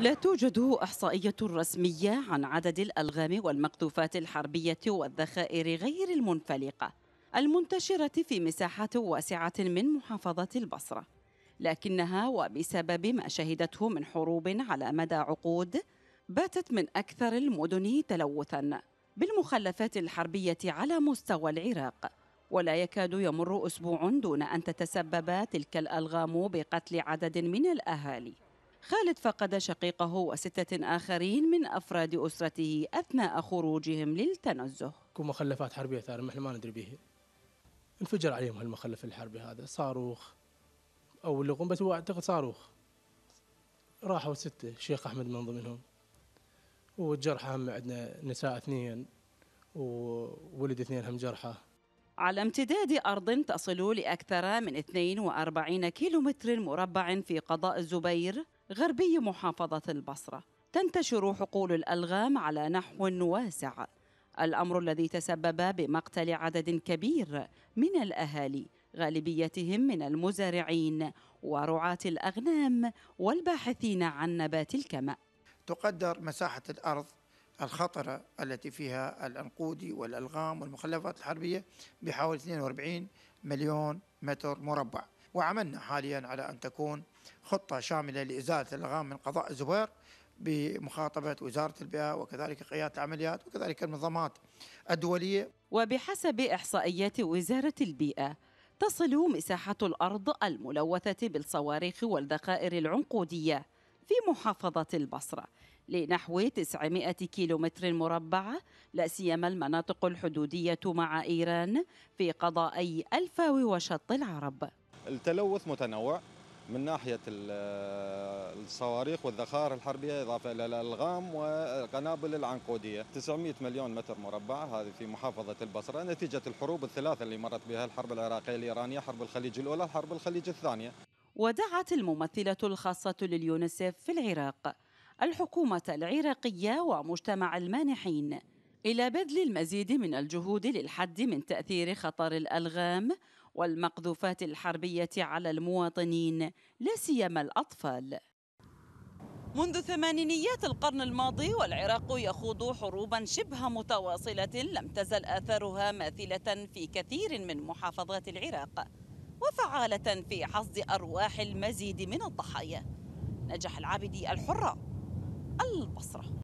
لا توجد إحصائية رسمية عن عدد الألغام والمقذوفات الحربية والذخائر غير المنفلقة المنتشرة في مساحات واسعة من محافظة البصرة لكنها وبسبب ما شهدته من حروب على مدى عقود باتت من أكثر المدن تلوثاً بالمخلفات الحربية على مستوى العراق ولا يكاد يمر أسبوع دون أن تتسبب تلك الألغام بقتل عدد من الأهالي خالد فقد شقيقه وستة آخرين من أفراد أسرته أثناء خروجهم للتنزه مخلفات حربية ثارمة احنا ما ندري به انفجر عليهم هالمخلف الحربي هذا صاروخ أو لغم بس هو أعتقد صاروخ راحوا ستة شيخ أحمد من ضمنهم والجرحى هم عندنا نساء اثنين وولد اثنين هم جرحى على امتداد أرض تصل لأكثر من 42 كيلومتر مربع في قضاء الزبير غربي محافظة البصرة تنتشر حقول الألغام على نحو واسع الأمر الذي تسبب بمقتل عدد كبير من الأهالي غالبيتهم من المزارعين ورعاة الأغنام والباحثين عن نبات الكمأ تقدر مساحة الأرض الخطرة التي فيها الأنقودي والألغام والمخلفات الحربية بحوالي 42 مليون متر مربع وعملنا حاليا على أن تكون خطة شاملة لإزالة الألغام من قضاء الزبير بمخاطبة وزارة البيئة وكذلك قيادة العمليات وكذلك المنظمات الدولية وبحسب إحصائيات وزارة البيئة تصل مساحة الأرض الملوثة بالصواريخ والذخائر العنقودية في محافظة البصرة لنحو 900 كيلومتر مربع لا سيما المناطق الحدودية مع إيران في قضائي الفاو وشط العرب التلوث متنوع من ناحية الصواريخ والذخائر الحربية إضافة إلى الألغام والقنابل العنقودية 900 مليون متر مربع هذه في محافظة البصرة نتيجة الحروب الثلاثة اللي مرت بها الحرب العراقية الإيرانية حرب الخليج الأولى حرب الخليج الثانية ودعت الممثلة الخاصة لليونسيف في العراق الحكومة العراقية ومجتمع المانحين إلى بذل المزيد من الجهود للحد من تأثير خطر الألغام والمقذوفات الحربية على المواطنين لا سيما الأطفال منذ ثمانينيات القرن الماضي والعراق يخوض حروبا شبه متواصلة لم تزل آثارها ماثلة في كثير من محافظات العراق وفعالة في حصد أرواح المزيد من الضحايا نجح العابدي الحرة البصرة